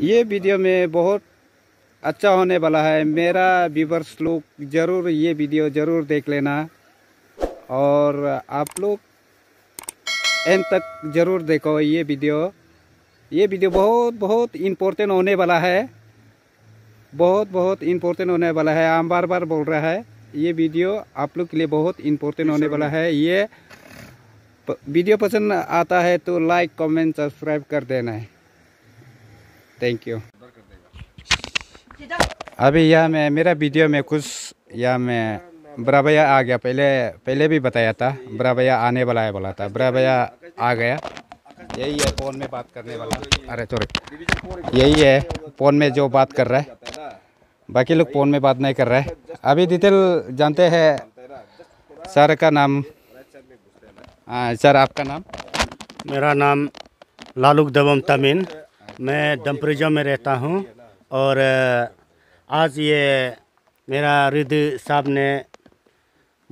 ये वीडियो में बहुत अच्छा होने वाला है मेरा व्यूवर्स लोग ज़रूर ये वीडियो ज़रूर देख लेना और आप लोग एंड तक ज़रूर देखो ये वीडियो ये वीडियो बहुत बहुत इम्पोर्टेंट होने वाला है बहुत बहुत इम्पोर्टेंट होने वाला है हम बार बार बोल रहा है ये वीडियो आप लोग के लिए बहुत इम्पोर्टेंट होने वाला है ये वीडियो पसंद आता है तो लाइक कमेंट सब्सक्राइब कर देना है थैंक यू अभी यह मैं मेरा वीडियो में कुछ यह मैं बड़ा भैया आ गया पहले पहले भी बताया था बड़ा भैया आने वाला है बोला था बड़ा भैया आ गया यही है फ़ोन में बात करने वाला अरे सॉरी यही है फ़ोन में जो बात कर रहा है बाकी लोग फ़ोन में बात नहीं कर रहे हैं अभी डिटेल जानते हैं सर का नाम हाँ सर आपका नाम मेरा नाम लालुक दबम तमीन मैं दम्परिजो में रहता हूँ और आज ये मेरा रिद साहब ने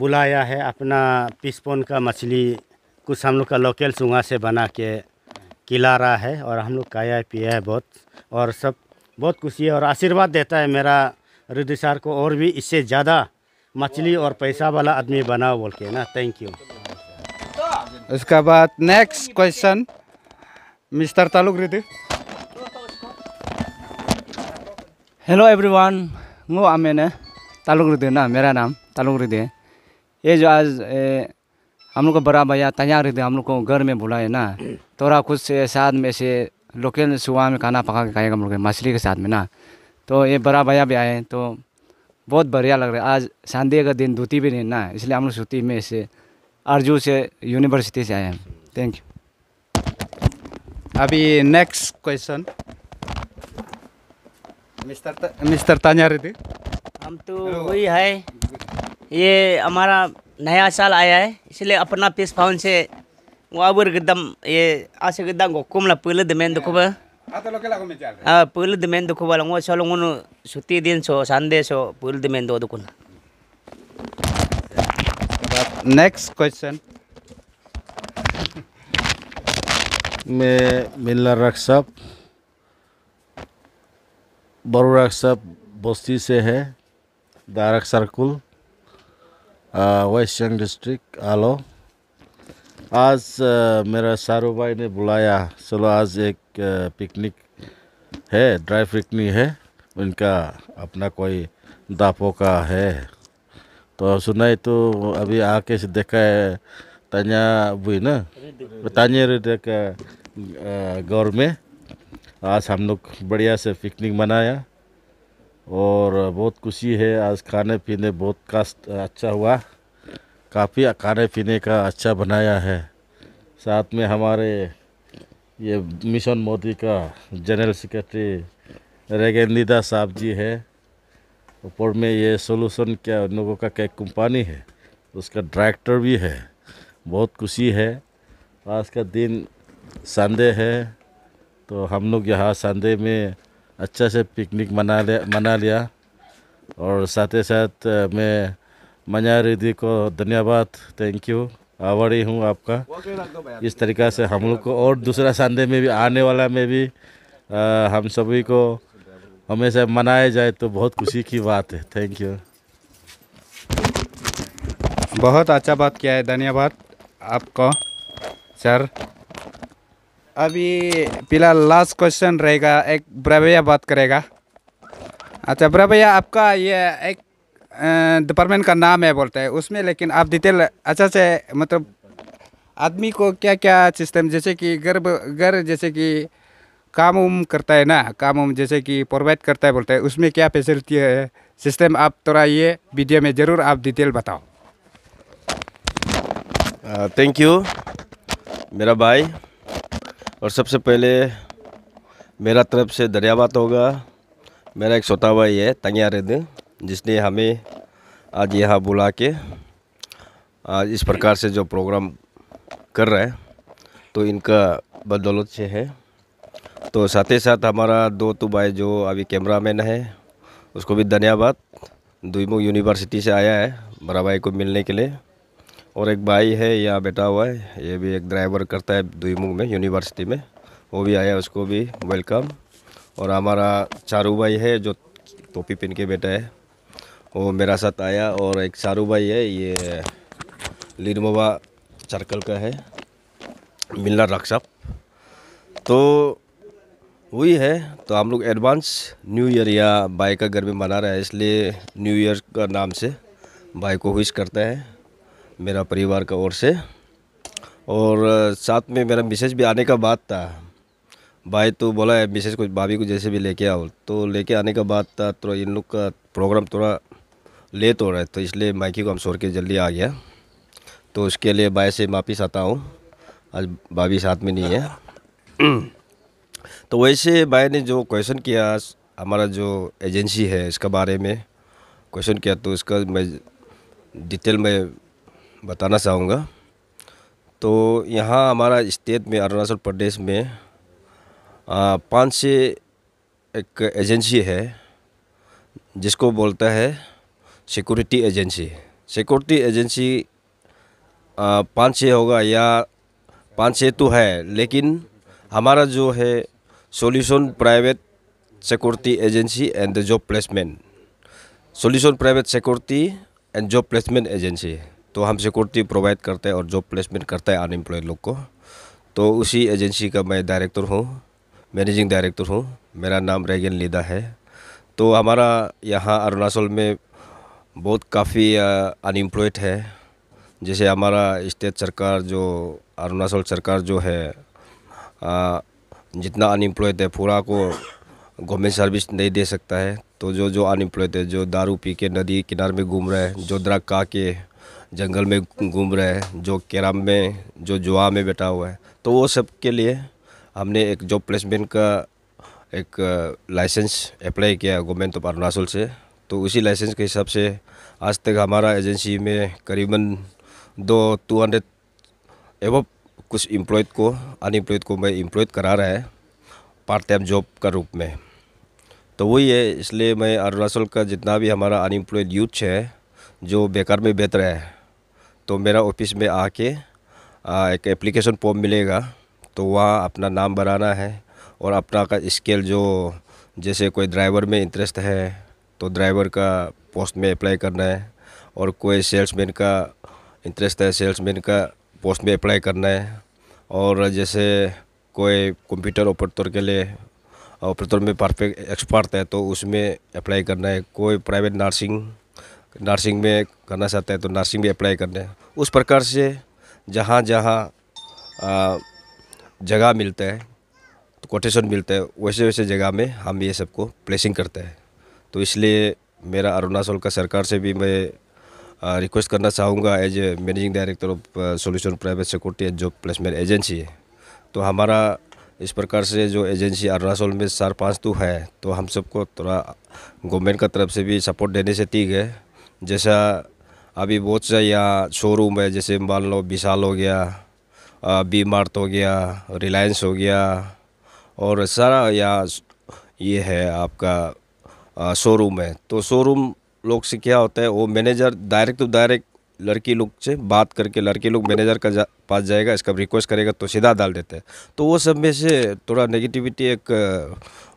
बुलाया है अपना पिस्पोन का मछली कुछ हम लोग का लोकल सुगा से बना के खिला रहा है और हम लोग खाया पिया है बहुत और सब बहुत खुशी है और आशीर्वाद देता है मेरा रिद सार को और भी इससे ज़्यादा मछली और पैसा वाला आदमी बनाओ बोल के ना थैंक यू उसके बाद नेक्स्ट क्वेश्चन मिस्टर तालुक रिदि हेलो एवरीवन वो आ मैंने ताल्लुक रिदे ना मेरा नाम ताल्लुक रिदे ये जो आज ए, हम लोग को बड़ा भैया तैयार रिदे हम लोग को घर में बुलाए ना थोड़ा खुद से साथ में से लोकल सुबह में खाना पका के खाएगा हम लोग मछली के साथ में ना तो ये बड़ा भैया भी आए तो बहुत बढ़िया लग रहा है आज शांति का दिन धोती भी नहीं ना इसलिए हम लोग छुट्टी में से अर्जू से यूनिवर्सिटी से आए हैं थैंक यू अभी next question mister mister Tanya Reddy हम तो वही है ये हमारा नया साल आया है इसलिए अपना पीस फाउन से वाबुर एकदम ये आसे गदम को कुमला पुल दमेन दुखब हाँ पुल दमेन दुखब वो चलो लंगो सुती दिन सो संडे सो पुल दमेन दो दुकुन नेक्स्ट क्वेश्चन मैं मिल्ला रख सब बरूरा सब बस्ती से है Darak circle West Siang district Aalo आज आ, मेरा सारू भाई ने बुलाया चलो आज एक आ, पिकनिक है ड्राई पिकनिक है उनका अपना कोई दापो का है तो सुना तो अभी आके से देखा है तanya बुई ना तanya देखा गौर में आज हम लोग बढ़िया से पिकनिक मनाया और बहुत खुशी है आज खाने पीने बहुत कास्ट अच्छा हुआ काफ़ी खाने पीने का अच्छा बनाया है साथ में हमारे ये मिशन मोदी का जनरल सेक्रेटरी रेगेंदीदा साहब जी है ऊपर में ये सोलूशन क्या उन लोगों का कैक कंपनी है उसका डायरेक्टर भी है बहुत खुशी है आज का दिन संडे है तो हम लोग यहाँ संडे में अच्छा से पिकनिक मना लिया मना लिया और साथ ही साथ मैं मना रिदी को धन्यवाद थैंक यू आभारी हूँ आपका इस तरीक़ा से हम लोग को और दूसरा संडे में भी आने वाला में भी आ, हम सभी को हमेशा मनाया जाए तो बहुत खुशी की बात है थैंक यू बहुत अच्छा बात किया है धन्यवाद आपको सर अभी फिलहाल लास्ट क्वेश्चन रहेगा एक ब्रभैया बात करेगा अच्छा ब्रभैया आपका ये एक डिपार्टमेंट का नाम है बोलते हैं उसमें लेकिन आप डिटेल अच्छा से मतलब आदमी को क्या क्या सिस्टम जैसे कि घर घर जैसे कि काम उम करता है ना काम उम जैसे कि प्रोवाइड करता है बोलते हैं उसमें क्या फैसिलिटी है सिस्टम आप थोड़ा ये वीडियो में ज़रूर आप डिटेल बताओ थैंक यू मेरा भाई और सबसे पहले मेरा तरफ से धन्यवाद होगा मेरा एक सोता भाई है तंगिया रेद जिसने हमें आज यहाँ बुला के आज इस प्रकार से जो प्रोग्राम कर रहा है तो इनका बदौलत से है तो साथ ही साथ हमारा दो तो भाई जो अभी कैमरा मैन है उसको भी धन्यवाद दुईमुख यूनिवर्सिटी से आया है बड़ा भाई को मिलने के लिए और एक भाई है यहाँ बैठा हुआ है ये भी एक ड्राइवर करता है दुईमुख में यूनिवर्सिटी में वो भी आया उसको भी वेलकम और हमारा चारू भाई है जो टोपी पिन के बेटा है वो मेरा साथ आया और एक चारू भाई है ये लिनमोवा सर्कल का है मिलना रक्षा तो वही है तो हम लोग एडवांस न्यू ईयर या भाई का घर में मना रहे हैं इसलिए न्यू ईयर का नाम से भाई को विश करते हैं मेरा परिवार का ओर से और साथ में मेरा मिसेज भी आने का बात था भाई तो बोला है मिसेज को भाभी को जैसे भी लेके आओ तो लेके आने का बात था तो इन लोग का प्रोग्राम थोड़ा लेट हो रहा है तो इसलिए माइकी को हम छोड़ के जल्दी आ गया तो उसके लिए भाई से माफ़ी चाहता हूँ आज भाभी साथ में नहीं है तो वैसे भाई ने जो क्वेश्चन किया हमारा जो एजेंसी है इसके बारे में क्वेश्चन किया तो इसका मैं डिटेल में बताना चाहूँगा तो यहाँ हमारा स्टेट में अरुणाचल प्रदेश में पाँच से एक एजेंसी है जिसको बोलता है सिक्योरिटी एजेंसी सिक्योरिटी एजेंसी पाँच छः होगा या पाँच छः तो है लेकिन हमारा जो है solution private security agency and job placement solution private security and job placement agency तो हम सिक्योरिटी प्रोवाइड करते हैं और जॉब प्लेसमेंट करता है अनएम्प्लॉयड लोग को तो उसी एजेंसी का मैं डायरेक्टर हूँ मैनेजिंग डायरेक्टर हूँ मेरा नाम रेगन लीदा है तो हमारा यहाँ अरुणाचल में बहुत काफ़ी अनएम्प्लॉयड है जैसे हमारा स्टेट सरकार जो अरुणाचल सरकार जो है आ, जितना अनएम्प्लॉयड है पूरा को गवर्नमेंट सर्विस नहीं दे सकता है तो जो जो अनएम्प्लॉयड है जो दारू पी के नदी किनारे में घूम रहे हैं जो द्रा का के जंगल में घूम रहे हैं जो केराम में जो जुआ में बैठा हुआ है तो वो सब के लिए हमने एक जॉब प्लेसमेंट का एक लाइसेंस अप्लाई किया गवर्नमेंट ऑफ अरुणाचल से तो उसी लाइसेंस के हिसाब से आज तक हमारा एजेंसी में करीबन दो टू हंड्रेड एव कुछ एम्प्लॉयड को अनएम्प्लॉयड को मैं एम्प्लॉयड करा रहा है पार्ट टाइम जॉब का रूप में तो वही है इसलिए मैं अरुणाचल का जितना भी हमारा अनएम्प्लॉयड यूथ है जो बेकार में बेहतर है तो मेरा ऑफिस में आके एक एप्लीकेशन फॉर्म मिलेगा तो वहाँ अपना नाम बनाना है और अपना का स्केल जो जैसे कोई ड्राइवर में इंटरेस्ट है तो ड्राइवर का पोस्ट में अप्लाई करना है और कोई सेल्समैन का इंटरेस्ट है सेल्समैन का पोस्ट में अप्लाई करना है और जैसे कोई कंप्यूटर ऑपरेटर के लिए ऑपरेटर में परफेक्ट एक्सपर्ट है तो उसमें अप्लाई करना है कोई प्राइवेट नर्सिंग नर्सिंग में करना चाहता है तो नर्सिंग भी अप्लाई करना है उस प्रकार से जहाँ जहाँ जगह मिलता है तो कोटेशन मिलता है वैसे वैसे जगह में हम ये सबको प्लेसिंग करते हैं तो इसलिए मेरा अरुणाचल का सरकार से भी मैं रिक्वेस्ट करना चाहूँगा as a managing director of solution private security and job placement agency है तो हमारा इस प्रकार से जो एजेंसी अरुणाचल में चार पाँच तो है तो हम सबको थोड़ा गवर्नमेंट का तरफ से भी सपोर्ट देने से ठीक है जैसा अभी बहुत से यहाँ शोरूम है जैसे मान लो विशाल हो गया बी मार्ट हो गया रिलायंस हो गया और सारा यहाँ ये है आपका शोरूम है तो शोरूम लोग से क्या होता है वो मैनेजर डायरेक्ट टू डायरेक्ट लड़की लोग से बात करके लड़की लोग मैनेजर का जा, पास जाएगा इसका रिक्वेस्ट करेगा तो सीधा डाल देते हैं तो वो सब में से थोड़ा नेगेटिविटी एक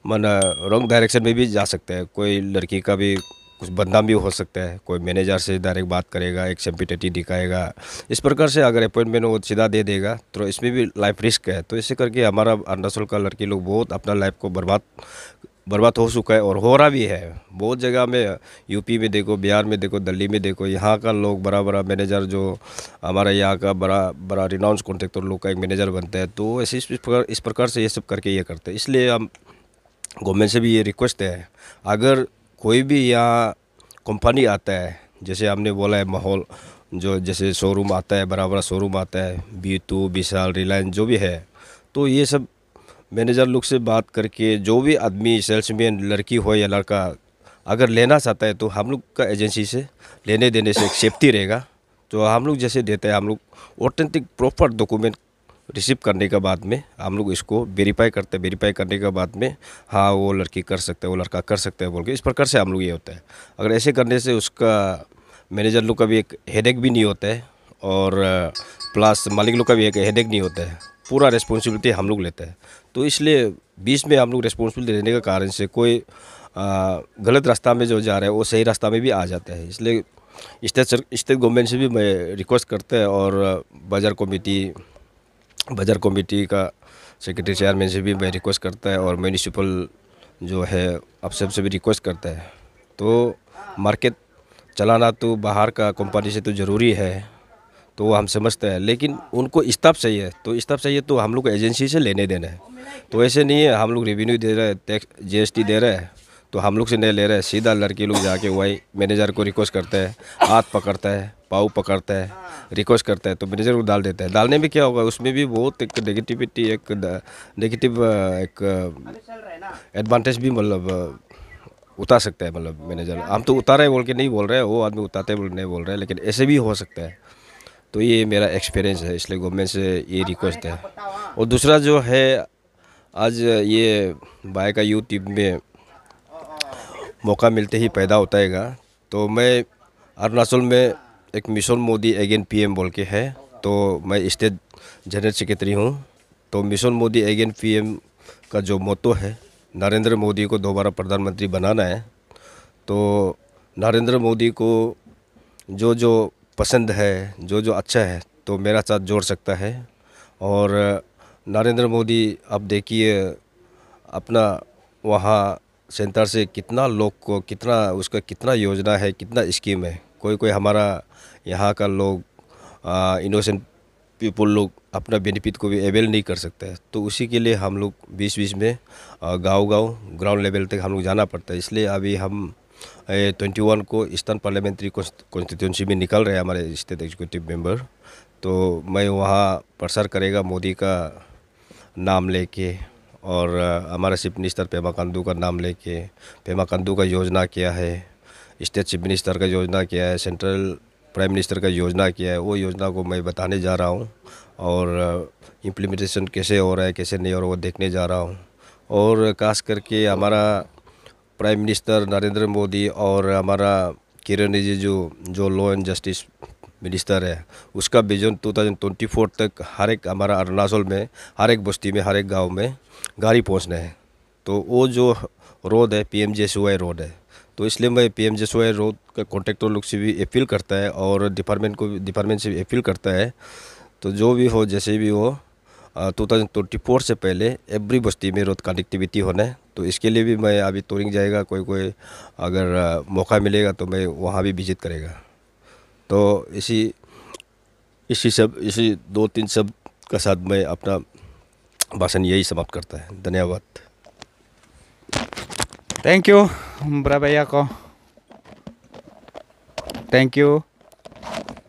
मन रॉन्ग डायरेक्शन में भी जा सकता है कोई लड़की का भी कुछ बदनाम भी हो सकता है कोई मैनेजर से डायरेक्ट बात करेगा एक सेम्पिटेटिव दिखाएगा इस प्रकार से अगर अपॉइंटमेंट वो सीधा दे देगा तो इसमें भी लाइफ रिस्क है तो इसे करके हमारा अरुणाचल का लड़की लोग बहुत अपना लाइफ को बर्बाद बर्बाद हो चुका है और हो रहा भी है बहुत जगह में यूपी में देखो बिहार में देखो दिल्ली में देखो यहाँ का लोग बड़ा बड़ा मैनेजर जो हमारा यहाँ का बड़ा बड़ा रिनाउंस कॉन्ट्रेक्टर लोग का एक मैनेजर बनता है तो ऐसे इस प्रकार इस प्रकार से ये सब करके ये करते हैं इसलिए हम गवर्नमेंट से भी ये रिक्वेस्ट है अगर कोई भी यहाँ कंपनी आता है जैसे हमने बोला है माहौल जो जैसे शोरूम आता है बड़ा बड़ा शोरूम आता है बी टू विशाल रिलायंस जो भी है तो ये सब मैनेजर लोग से बात करके जो भी आदमी सेल्समैन लड़की हो या लड़का अगर लेना चाहता है तो हम लोग का एजेंसी से लेने देने से एक सेफ्टी रहेगा तो हम लोग जैसे देते हैं हम लोग ऑथेंटिक प्रॉपर डॉक्यूमेंट रिसीव करने के बाद में हम लोग इसको वेरीफाई करते हैं वेरीफाई करने के बाद में हाँ वो लड़की कर सकते हैं वो लड़का कर सकते हैं बोल के इस प्रकार से हम लोग ये होता है अगर ऐसे करने से उसका मैनेजर लोग का भी एक हेडेक भी नहीं होता है और प्लस मालिक लोग का भी एक हेडेक नहीं होता है पूरा रिस्पॉन्सिबिलिटी हम लोग लेते हैं तो इसलिए बीच में हम लोग रिस्पॉन्सिबिलिटी लेने के कारण से कोई गलत रास्ता में जो जा रहा है वो सही रास्ता में भी आ जाता है इसलिए स्टेट स्टेट गवर्नमेंट से भी मैं रिक्वेस्ट करते हैं और बाज़ार कमेटी बाज़ार कमेटी का सेक्रेटरी चेयरमैन से भी मैं रिक्वेस्ट करता है और म्यूनिसिपल जो है आप सबसे भी रिक्वेस्ट करता है तो मार्केट चलाना तो बाहर का कंपनी से तो ज़रूरी है तो वो हम समझते हैं लेकिन उनको स्टाफ चाहिए तो स्टाफ चाहिए तो हम लोग एजेंसी से लेने देना है तो ऐसे नहीं है हम लोग रेवेन्यू दे रहे हैं टैक्स जी दे रहे हैं तो हम लोग से नहीं ले रहे सीधा लड़की लोग जाके वही मैनेजर को रिक्वेस्ट करते हैं हाथ पकड़ता है पाव पकड़ता है रिक्वेस्ट करता है तो मैनेजर को डाल देता है डालने में क्या होगा उसमें भी बहुत एक नेगेटिविटी एक नेगेटिव एक एडवांटेज भी मतलब उतार सकता है मतलब मैनेजर हम तो उतारे है बोल के नहीं बोल रहे वो आदमी उतारते बोल नहीं बोल रहे लेकिन ऐसे भी हो सकता है तो ये मेरा एक्सपीरियंस है इसलिए गवर्नमेंट से ये रिक्वेस्ट है और दूसरा जो है आज ये बाय का यूट्यूब में मौका मिलते ही पैदा होता है तो मैं अरुणाचल में एक मिशन मोदी एगेन पीएम बोल के है तो मैं स्टेट जनरल सेक्रेटरी हूँ तो मिशन मोदी एगेन पीएम का जो मोटो है नरेंद्र मोदी को दोबारा प्रधानमंत्री बनाना है तो नरेंद्र मोदी को जो जो पसंद है जो जो अच्छा है तो मेरा साथ जोड़ सकता है और नरेंद्र मोदी अब देखिए अपना वहाँ सेंटर से कितना लोग को कितना उसका कितना योजना है कितना स्कीम है कोई कोई हमारा यहाँ का लोग इनोसेंट पीपल लोग अपना बेनिफिट को भी अवेल नहीं कर सकते हैं तो उसी के लिए हम लोग बीच बीच में गांव गांव ग्राउंड लेवल तक हम लोग जाना पड़ता है इसलिए अभी हम ट्वेंटी वन को ईस्टर्न पार्लियामेंट्री कॉन्स्टिट्यूंसी में निकल रहे हैं हमारे स्टेट एग्जीक्यूटिव मेंबर तो मैं वहाँ प्रसार करेगा मोदी का नाम लेके और हमारे चीफ मिनिस्टर पेमा कंदू का नाम लेके पेमा कंदू का योजना किया है स्टेट चीफ मिनिस्टर का योजना किया है सेंट्रल प्राइम मिनिस्टर का योजना किया है वो योजना को मैं बताने जा रहा हूँ और इम्प्लीमेंटेशन कैसे हो रहा है कैसे नहीं हो रहा वो देखने जा रहा हूँ और खास करके हमारा प्राइम मिनिस्टर नरेंद्र मोदी और हमारा किरण रिजिजू जो जो लॉ एंड जस्टिस मिनिस्टर है उसका विजन 2024 तक हर एक हमारा अरुणाचल में हर एक बस्ती में हर एक गांव में गाड़ी पहुँचना है तो वो जो रोड है पी एम रोड है तो इसलिए मैं पी एम रोड का कॉन्ट्रेक्टर तो लोग से भी अपील करता है और डिपार्टमेंट को डिपार्टमेंट से भी अपील करता है तो जो भी हो जैसे भी हो टू थाउजेंड ट्वेंटी फोर से पहले एवरी बस्ती में रोड कनेक्टिविटी होना है तो इसके लिए भी मैं अभी टूरिंग जाएगा कोई कोई अगर मौका मिलेगा तो मैं वहाँ भी विजिट करेगा तो इसी इसी सब इसी दो तीन सब का साथ मैं अपना भाषण यही समाप्त करता है धन्यवाद थैंक यू बड़ा भैया को थैंक यू